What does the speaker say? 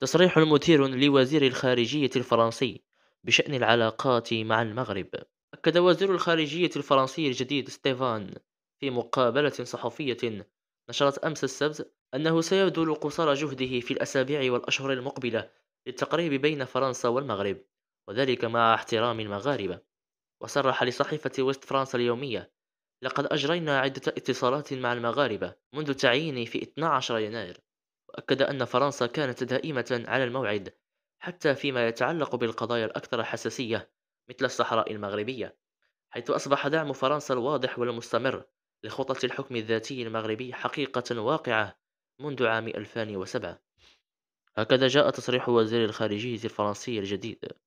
تصريح مثير لوزير الخارجية الفرنسي بشأن العلاقات مع المغرب أكد وزير الخارجية الفرنسي الجديد ستيفان في مقابلة صحفية نشرت أمس السبت أنه سيبذل قصارى جهده في الأسابيع والأشهر المقبلة للتقريب بين فرنسا والمغرب وذلك مع احترام المغاربة وصرح لصحيفة ويست فرنسا اليومية لقد أجرينا عدة اتصالات مع المغاربة منذ تعييني في 12 يناير أكد أن فرنسا كانت دائمة على الموعد حتى فيما يتعلق بالقضايا الأكثر حساسية مثل الصحراء المغربية حيث أصبح دعم فرنسا الواضح والمستمر لخطط الحكم الذاتي المغربي حقيقة واقعة منذ عام 2007 هكذا جاء تصريح وزير الخارجية الفرنسي الجديد